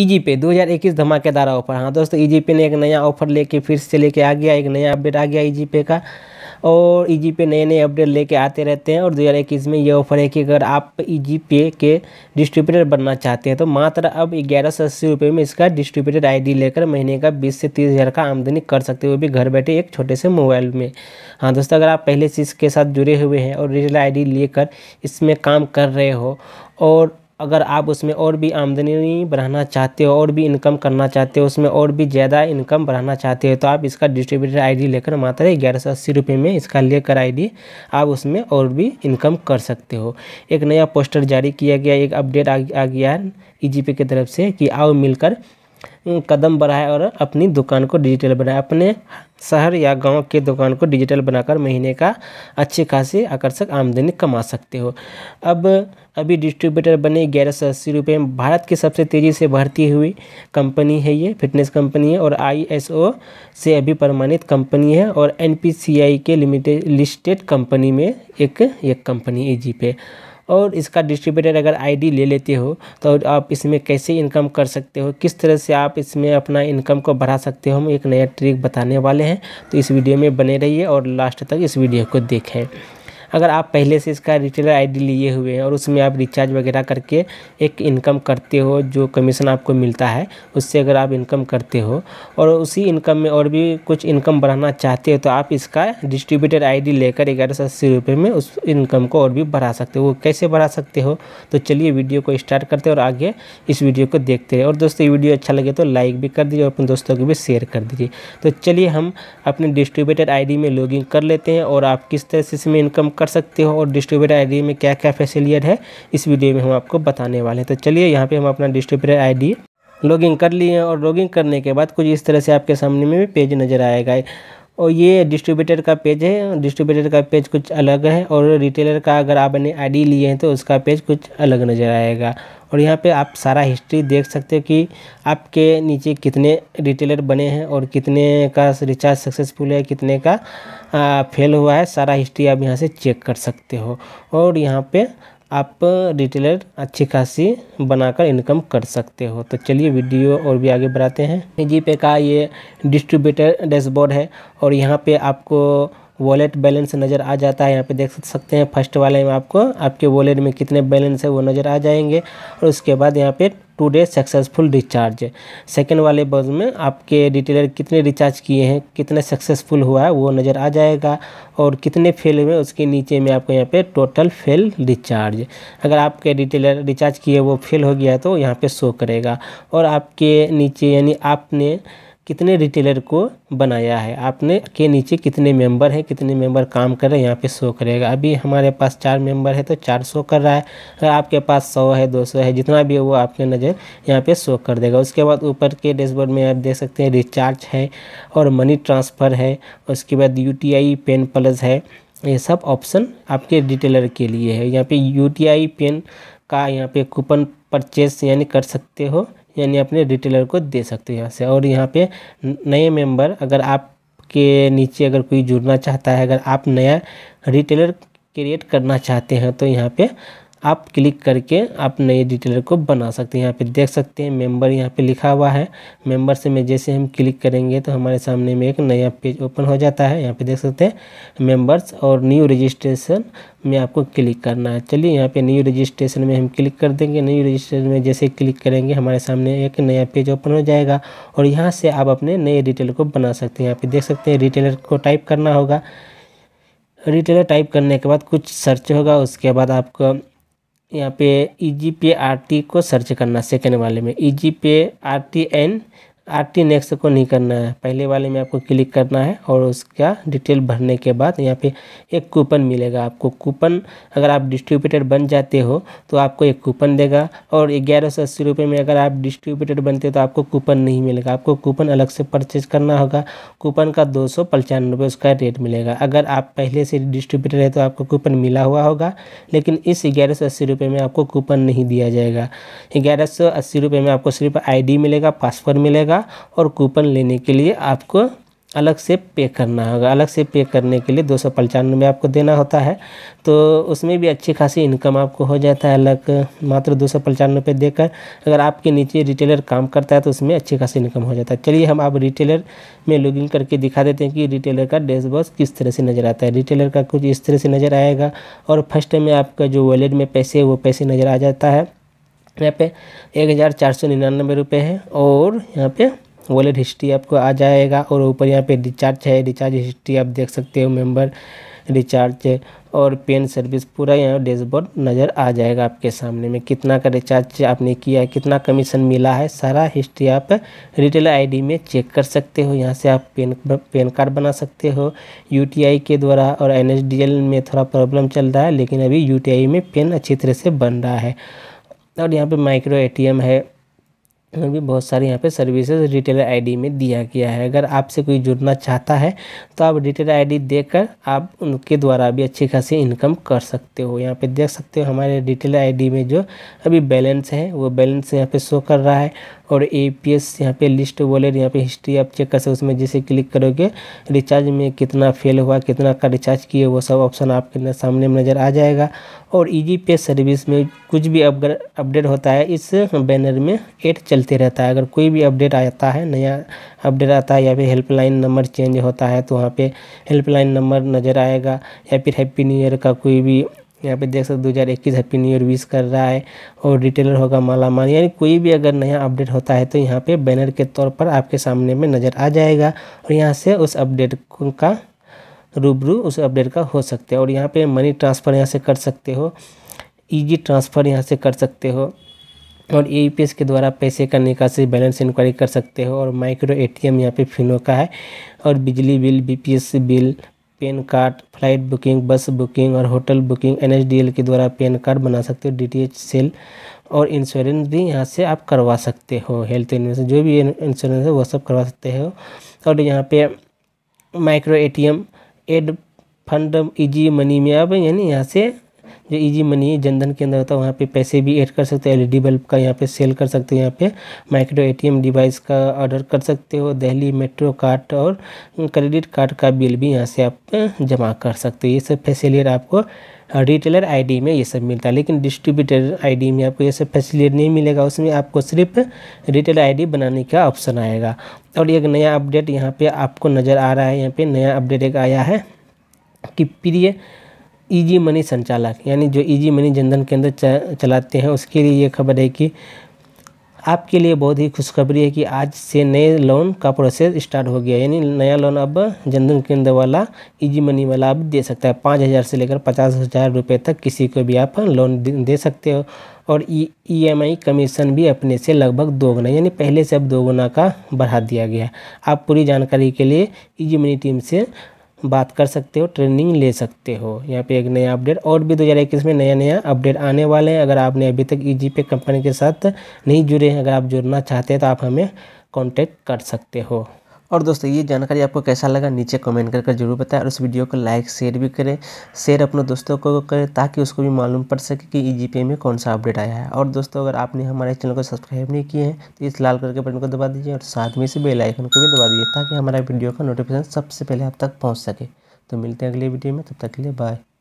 easy पे 2021 धमाकेदार offer हाँ दोस्तों ईजी e पे ने एक नया ऑफर लेके फिर से लेके आ गया एक नया अपडेट आ गया ईजी e पे का और ईजी e पे नए नए अपडेट लेके आते रहते हैं और 2021 में ये ऑफर है कि अगर आप ईजी पे के डिस्ट्रीब्यूटर बनना चाहते हैं तो मात्र अब ग्यारह सौ अस्सी रुपये में इसका डिस्ट्रीब्यूटर डी लेकर महीने का बीस से तीस हज़ार का आमदनी कर सकते हो भी घर बैठे एक छोटे से मोबाइल में हाँ दोस्तों अगर आप पहले से इसके साथ जुड़े हुए हैं और डिजिटल आई लेकर इसमें काम कर रहे हो और अगर आप उसमें और भी आमदनी बढ़ाना चाहते हो और भी इनकम करना चाहते हो उसमें और भी ज़्यादा इनकम बढ़ाना चाहते हो तो आप इसका डिस्ट्रीब्यूटर आईडी लेकर मात्र ग्यारह सौ अस्सी रुपये में इसका लेकर आईडी आप उसमें और भी इनकम कर सकते हो एक नया पोस्टर जारी किया गया एक अपडेट आ, गया गया e ई की तरफ से कि आओ मिलकर कदम बढ़ाए और अपनी दुकान को डिजिटल बनाए अपने शहर या गांव के दुकान को डिजिटल बनाकर महीने का अच्छी खासी आकर्षक आमदनी कमा सकते हो अब अभी डिस्ट्रीब्यूटर बने ग्यारह सौ अस्सी रुपये में भारत की सबसे तेज़ी से बढ़ती हुई कंपनी है ये फिटनेस कंपनी है और आईएसओ से अभी प्रमाणित कंपनी है और एनपीसीआई के लिमिटेड लिस्टेड कंपनी में एक एक कंपनी है जी पे और इसका डिस्ट्रीब्यूटर अगर आईडी ले लेते हो तो आप इसमें कैसे इनकम कर सकते हो किस तरह से आप इसमें अपना इनकम को बढ़ा सकते हो हम एक नया ट्रिक बताने वाले हैं तो इस वीडियो में बने रहिए और लास्ट तक इस वीडियो को देखें अगर आप पहले से इसका रिटेलर आईडी लिए हुए हैं और उसमें आप रिचार्ज वगैरह करके एक इनकम करते हो जो कमीशन आपको मिलता है उससे अगर आप इनकम करते हो और उसी इनकम में और भी कुछ इनकम बढ़ाना चाहते हो तो आप इसका डिस्ट्रीब्यूटर आई लेकर ग्यारह सौ अस्सी रुपये में उस इनकम को और भी बढ़ा सकते हो वो कैसे बढ़ा सकते हो तो चलिए वीडियो को स्टार्ट करते हैं और आगे इस वीडियो को देखते रहे और दोस्तों ये वीडियो अच्छा लगे तो लाइक भी कर दीजिए और अपने दोस्तों को भी शेयर कर दीजिए तो चलिए हम अपने डिस्ट्रीब्यूटर आईडी में लॉगिन कर लेते हैं और आप किस तरह से इसमें इनकम कर कर सकते हो और डिस्ट्रीब्यूटर आईडी में क्या क्या फैसिलियट है इस वीडियो में हम आपको बताने वाले हैं तो चलिए यहाँ पे हम अपना डिस्ट्रीब्यूटर आईडी लॉगिन कर लिए और लॉगिन करने के बाद कुछ इस तरह से आपके सामने में भी पेज नज़र आएगा और ये डिस्ट्रीब्यूटर का पेज है डिस्ट्रीब्यूटर का पेज कुछ अलग है और रिटेलर का अगर आपने आईडी लिए हैं तो उसका पेज कुछ अलग नज़र आएगा और यहाँ पे आप सारा हिस्ट्री देख सकते हो कि आपके नीचे कितने रिटेलर बने हैं और कितने का रिचार्ज सक्सेसफुल है कितने का आ, फेल हुआ है सारा हिस्ट्री आप यहाँ से चेक कर सकते हो और यहाँ पर आप रिटेलर अच्छी खासी बनाकर इनकम कर सकते हो तो चलिए वीडियो और भी आगे बढ़ाते हैं जी पे का ये डिस्ट्रीब्यूटर डैशबोर्ड है और यहाँ पे आपको वॉलेट बैलेंस नज़र आ जाता है यहाँ पे देख सकते हैं फर्स्ट वाले में आपको आपके वॉलेट में कितने बैलेंस है वो नज़र आ जाएंगे और उसके बाद यहाँ पर टुडे सक्सेसफुल रिचार्ज सेकेंड वाले बज में आपके रिटेलर कितने रिचार्ज किए हैं कितने सक्सेसफुल हुआ है वो नज़र आ जाएगा और कितने फेल हुए उसके नीचे में आपको यहाँ पे टोटल फेल रिचार्ज अगर आपके रिटेलर रिचार्ज किए वो फेल हो गया तो यहाँ पे शो करेगा और आपके नीचे यानी आपने कितने रिटेलर को बनाया है आपने के नीचे कितने मेंबर हैं कितने मेंबर काम कर रहे हैं यहाँ पे शो करेगा अभी हमारे पास चार मेंबर है तो चार शो कर रहा है अगर आपके पास सौ है दो सौ है जितना भी है वो आपके नज़र यहाँ पे शो कर देगा उसके बाद ऊपर के डैशबोर्ड में आप देख सकते हैं रिचार्ज है और मनी ट्रांसफ़र है उसके बाद यू पेन प्लस है ये सब ऑप्शन आपके रिटेलर के लिए है यहाँ पे यू पेन का यहाँ पर कूपन परचेस यानी कर सकते हो यानी अपने रिटेलर को दे सकते हो यहाँ से और यहाँ पे नए मेंबर अगर आपके नीचे अगर कोई जुड़ना चाहता है अगर आप नया रिटेलर क्रिएट करना चाहते हैं तो यहाँ पे आप क्लिक करके आप नए डिटेलर को बना सकते हैं यहाँ पे देख सकते हैं मेंबर यहाँ पे लिखा हुआ है मेंबर से में जैसे हम क्लिक करेंगे तो हमारे सामने में एक नया पेज ओपन हो जाता है यहाँ पे देख सकते हैं मेंबर्स और न्यू रजिस्ट्रेशन में आपको क्लिक करना है चलिए यहाँ पे न्यू रजिस्ट्रेशन में हम क्लिक कर देंगे न्यू रजिस्ट्रेशन में जैसे क्लिक करेंगे हमारे सामने एक नया पेज ओपन हो जाएगा और यहाँ से आप अपने नए रिटेलर को बना सकते हैं यहाँ पर देख सकते हैं रिटेलर को टाइप करना होगा रिटेलर टाइप करने के बाद कुछ सर्च होगा उसके बाद आपको यहाँ पे ई जी पे आर टी को सर्च करना सेकेंड वाले में ई जी पे R T N R T next को नहीं करना है पहले वाले में आपको क्लिक करना है और उसका डिटेल भरने के बाद यहाँ पे एक कूपन मिलेगा आपको कूपन अगर आप डिस्ट्रीब्यूटर बन जाते हो तो आपको एक कूपन देगा और ग्यारह सौ अस्सी रुपये में अगर आप डिस्ट्रीब्यूटर बनते हो तो आपको कूपन नहीं मिलेगा आपको कूपन अलग से परचेज करना होगा कूपन का दो सौ पचानवे उसका रेट मिलेगा अगर आप पहले से डिस्ट्रीब्यूटर है तो आपको कूपन मिला हुआ होगा लेकिन इस ग्यारह सौ अस्सी रुपये में आपको कूपन नहीं दिया जाएगा ग्यारह सौ अस्सी रुपये में आपको सिर्फ आई डी मिलेगा पासवर्ड मिलेगा होगा और कूपन लेने के लिए आपको अलग से पे करना होगा अलग से पे करने के लिए दो सौ पंचानवे आपको देना होता है तो उसमें भी अच्छी खासी इनकम आपको हो जाता है अलग मात्र दो सौ पे देकर अगर आपके नीचे रिटेलर काम करता है तो उसमें अच्छी खासी इनकम हो जाता है चलिए हम आप रिटेलर में लॉगिन करके दिखा देते हैं कि रिटेलर का डैशबोर्ड किस तरह से नज़र आता है रिटेलर का कुछ इस तरह से नज़र आएगा और फर्स्ट में आपका जो वॉलेट में पैसे वो पैसे नज़र आ जाता है तो यहाँ पे एक हज़ार चार सौ निन्यानवे रुपये है और यहाँ पे वॉलेट हिस्ट्री आपको आ जाएगा और ऊपर यहाँ पे रिचार्ज है रिचार्ज हिस्ट्री आप देख सकते हो मेंबर रिचार्ज और पेन सर्विस पूरा यहाँ डैशबोर्ड नज़र आ जाएगा आपके सामने में कितना का रिचार्ज आपने किया है कितना कमीशन मिला है सारा हिस्ट्री आप रिटेल आईडी में चेक कर सकते हो यहाँ से आप पेन पेन कार्ड बना सकते हो यूटीआई के द्वारा और एनएचडीएल में थोड़ा प्रॉब्लम चल रहा है लेकिन अभी यूटीआई में पेन अच्छी तरह से बन रहा है और यहाँ पे माइक्रो एटीएम है और भी बहुत सारे यहाँ पे सर्विसेज रिटेलर आईडी में दिया गया है अगर आपसे कोई जुड़ना चाहता है तो आप रिटेलर आईडी देकर आप उनके द्वारा भी अच्छी खासी इनकम कर सकते हो यहाँ पे देख सकते हो हमारे रिटेलर आईडी में जो अभी बैलेंस है वो बैलेंस यहाँ पे शो कर रहा है और ए पी एस यहाँ पर लिस्ट वॉलेट यहाँ पे हिस्ट्री आप चेक कर सकते उसमें जैसे क्लिक करोगे रिचार्ज में कितना फेल हुआ कितना का रिचार्ज किए वो सब ऑप्शन आपके सामने में नज़र आ जाएगा और ई जी सर्विस में कुछ भी अपडेट होता है इस बैनर में एड चल मिलते रहता है अगर कोई भी अपडेट आता है नया अपडेट आता है या फिर हेल्पलाइन नंबर चेंज होता है तो वहाँ पे हेल्पलाइन नंबर नज़र आएगा या फिर हैप्पी न्यू ईयर का कोई भी यहाँ पे देख सकते दो हज़ार इक्कीस हैप्पी न्यू ईयर विश कर रहा है और रिटेलर होगा माला माल यानी कोई भी अगर नया अपडेट होता है तो यहाँ पे बैनर के तौर पर आपके सामने में नज़र आ जाएगा और यहाँ से उस अपडेट का रूबरू उस अपडेट का हो सकते हैं और यहाँ पे मनी ट्रांसफ़र यहाँ से कर सकते हो ईजी ट्रांसफ़र यहाँ से कर सकते हो और ई के द्वारा पैसे का निकासी बैलेंस इंक्वायरी कर सकते हो और माइक्रो ए टी एम यहाँ पर फिनो का है और बिजली bill B bill PAN card flight booking bus booking और होटल बुकिंग एन के द्वारा पैन कार्ड बना सकते हो डी सेल और इंश्योरेंस भी यहाँ से आप करवा सकते हो हेल्थ इंश्योरेंस जो भी इंश्योरेंस है वह सब करवा सकते हो और यहाँ पे micro ATM add fund easy money में अब यानी यहाँ से जो इजी मनी है जनधन अंदर होता है वहाँ पे पैसे भी ऐड कर सकते हो एलईडी बल्ब का यहाँ पे सेल कर सकते हो यहाँ पे माइक्रो एटीएम डिवाइस का ऑर्डर कर सकते हो दिल्ली मेट्रो कार्ड और क्रेडिट कार्ड का बिल भी यहाँ से आप जमा कर सकते हो ये सब फैसिलिटी आपको रिटेलर आईडी में ये सब मिलता है लेकिन डिस्ट्रीब्यूटर आईडी में आपको ये सब फैसिलिटी नहीं मिलेगा उसमें आपको सिर्फ रिटेल आईडी बनाने का ऑप्शन आएगा और एक नया अपडेट यहाँ पे आपको नज़र आ रहा है यहाँ पे नया अपडेट एक आया है कि प्रिय ईजी मनी संचालक यानी जो ईजी मनी जनधन केंद्र चलाते हैं उसके लिए ये खबर है कि आपके लिए बहुत ही खुशखबरी है कि आज से नए लोन का प्रोसेस स्टार्ट हो गया यानी नया लोन अब जनधन केंद्र वाला इजी मनी वाला आप दे सकता है पाँच हज़ार से लेकर पचास हज़ार रुपये तक किसी को भी आप लोन दे सकते हो और ई एम आई कमीशन भी अपने से लगभग दो गुना यानी पहले से अब दो गुना का बढ़ा दिया गया आप पूरी जानकारी के लिए ईजी मनी टीम से बात कर सकते हो ट्रेनिंग ले सकते हो यहाँ पे एक नया अपडेट और भी 2021 में नया नया अपडेट आने वाले हैं अगर आपने अभी तक ई पे कंपनी के साथ नहीं जुड़े हैं अगर आप जुड़ना चाहते हैं तो आप हमें कॉन्टेक्ट कर सकते हो और दोस्तों ये जानकारी आपको कैसा लगा नीचे कमेंट करके कर जरूर बताएं और उस वीडियो को लाइक शेयर भी करें शेयर अपने दोस्तों को करें ताकि उसको भी मालूम पड़ सके कि ई में कौन सा अपडेट आया है और दोस्तों अगर आपने हमारे चैनल को सब्सक्राइब नहीं किए हैं तो इस लाल करके बटन को दबा दीजिए और साथ में इसे बेलाइकन को भी दबा दीजिए ताकि हमारा वीडियो का नोटिफिकेशन सबसे पहले आप तक पहुँच सके तो मिलते हैं अगले वीडियो में तब तक के लिए बाय